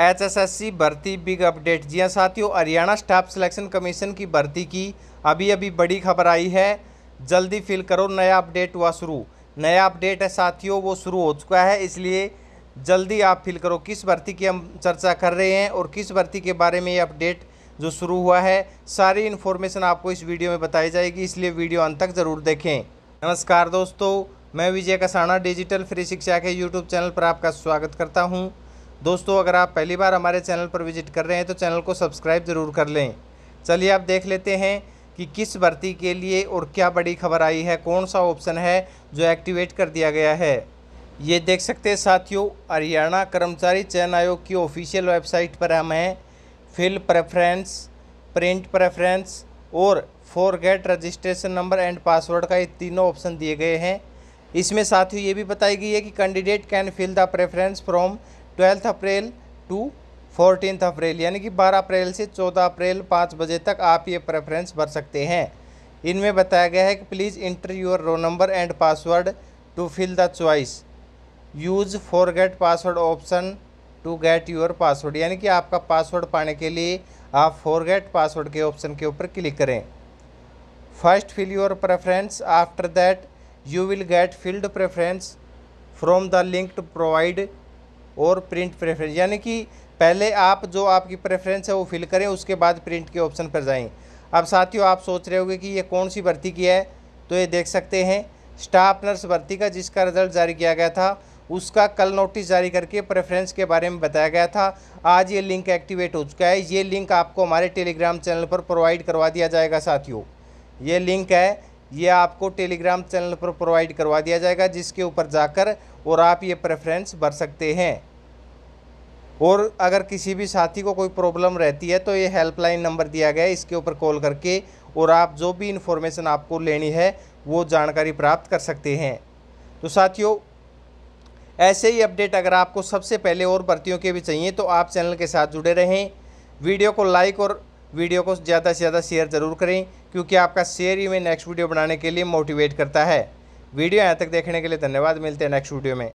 HSSC भर्ती big update जी हाँ साथियों हरियाणा स्टाफ सिलेक्शन कमीशन की भर्ती की अभी अभी बड़ी खबर आई है जल्दी फिल करो नया अपडेट हुआ शुरू नया अपडेट है साथियों वो शुरू हो चुका है इसलिए जल्दी आप फिल करो किस भर्ती की हम चर्चा कर रहे हैं और किस भर्ती के बारे में ये अपडेट जो शुरू हुआ है सारी इन्फॉर्मेशन आपको इस वीडियो में बताई जाएगी इसलिए वीडियो अंत तक ज़रूर देखें नमस्कार दोस्तों मैं विजय कसाना डिजिटल फ्री शिक्षा के यूट्यूब चैनल पर आपका स्वागत करता हूँ दोस्तों अगर आप पहली बार हमारे चैनल पर विजिट कर रहे हैं तो चैनल को सब्सक्राइब ज़रूर कर लें चलिए आप देख लेते हैं कि किस भर्ती के लिए और क्या बड़ी खबर आई है कौन सा ऑप्शन है जो एक्टिवेट कर दिया गया है ये देख सकते हैं साथियों हरियाणा कर्मचारी चयन आयोग की ऑफिशियल वेबसाइट पर हम हैं फिल प्रेफरेंस प्रिंट प्रेफरेंस और forget registration number and password का ये तीनों ऑप्शन दिए गए हैं इसमें साथियों ये भी बताई गई है कि candidate can fill the preference from twelfth April to fourteen April यानी कि 12 अप्रैल से 14 अप्रैल 5 बजे तक आप ये प्रेफरेंस भर सकते हैं इनमें बताया गया है कि please enter your roll number and password to fill the choice use forget password option to get your password यानी कि आपका पासवर्ड पाने के लिए आप फॉर गेट पासवर्ड के ऑप्शन के ऊपर क्लिक करें first fill your preference after that you will get filled preference from the to provide और प्रिंट प्रेफरेंस यानी कि पहले आप जो आपकी प्रेफरेंस है वो फिल करें उसके बाद प्रिंट के ऑप्शन पर जाएं अब साथियों आप सोच रहे होंगे कि ये कौन सी भर्ती की है तो ये देख सकते हैं स्टाफ नर्स भर्ती का जिसका रिजल्ट जारी किया गया था उसका कल नोटिस जारी करके प्रेफरेंस के बारे में बताया गया था आज ये लिंक एक्टिवेट हो चुका है ये लिंक आपको हमारे टेलीग्राम चैनल पर प्रोवाइड करवा दिया जाएगा साथियों ये लिंक है ये आपको टेलीग्राम चैनल पर प्रोवाइड करवा दिया जाएगा जिसके ऊपर जाकर और आप ये प्रेफरेंस भर सकते हैं और अगर किसी भी साथी को कोई प्रॉब्लम रहती है तो ये हेल्पलाइन नंबर दिया गया है इसके ऊपर कॉल करके और आप जो भी इन्फॉर्मेशन आपको लेनी है वो जानकारी प्राप्त कर सकते हैं तो साथियों ऐसे ही अपडेट अगर आपको सबसे पहले और भर्तियों के भी चाहिए तो आप चैनल के साथ जुड़े रहें वीडियो को लाइक और वीडियो को ज़्यादा से ज़्यादा शेयर ज़रूर करें क्योंकि आपका शेयर ही में नेक्स्ट वीडियो बनाने के लिए मोटिवेट करता है वीडियो यहाँ तक देखने के लिए धन्यवाद मिलते हैं नेक्स्ट वीडियो में